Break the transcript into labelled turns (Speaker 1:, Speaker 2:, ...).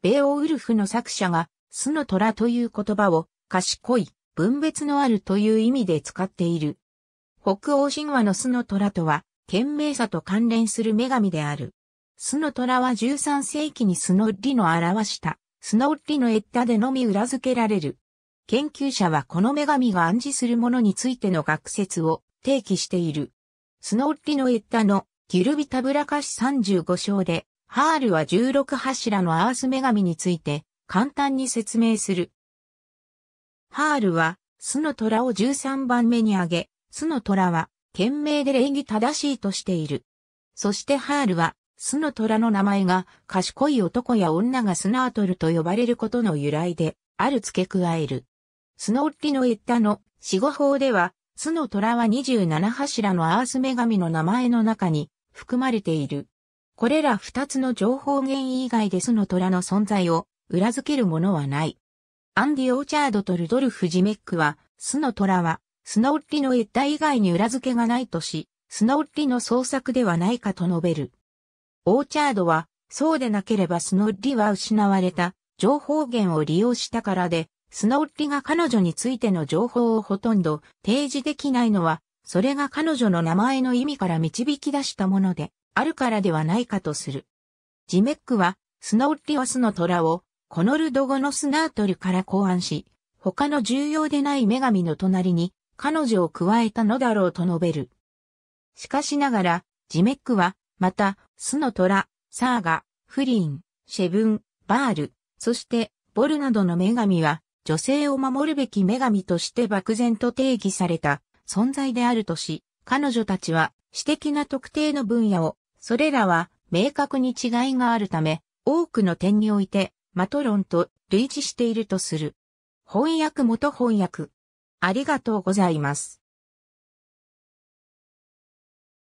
Speaker 1: ベオウルフの作者が、巣の虎という言葉を、賢い、分別のあるという意味で使っている。北欧神話の巣の虎とは、賢明さと関連する女神である。巣の虎は13世紀にスノッリの表した、スノッリのエッタでのみ裏付けられる。研究者はこの女神が暗示するものについての学説を提起している。スノッリのエッタのギルビタブラカシ35章でハールは16柱のアース女神について簡単に説明する。ハールは、巣の虎を13番目に挙げ、巣の虎は、懸命で礼儀正しいとしている。そしてハールは、巣の虎の名前が、賢い男や女がスナートルと呼ばれることの由来で、ある付け加える。スノッリの言ったの、死後法では、巣の虎は27柱のアース女神の名前の中に、含まれている。これら二つの情報源以外でノの虎の存在を裏付けるものはない。アンディ・オーチャードとルドルフ・ジメックは、スノ・トラは、スノッリの一体以外に裏付けがないとし、スノッリの創作ではないかと述べる。オーチャードは、そうでなければスノッリは失われた、情報源を利用したからで、スノッリが彼女についての情報をほとんど提示できないのは、それが彼女の名前の意味から導き出したもので、あるからではないかとする。ジメックは、スノテリオスの虎を、コノルド語のスナートルから考案し、他の重要でない女神の隣に、彼女を加えたのだろうと述べる。しかしながら、ジメックは、また、スの虎、サーガ、フリン、シェブン、バール、そして、ボルなどの女神は、女性を守るべき女神として漠然と定義された存在であるとし、彼女たちは、私的な特定の分野をそれらは明確に違いがあるため、多くの点において、マトロンと類似しているとする。翻訳元翻訳。ありがとうございます。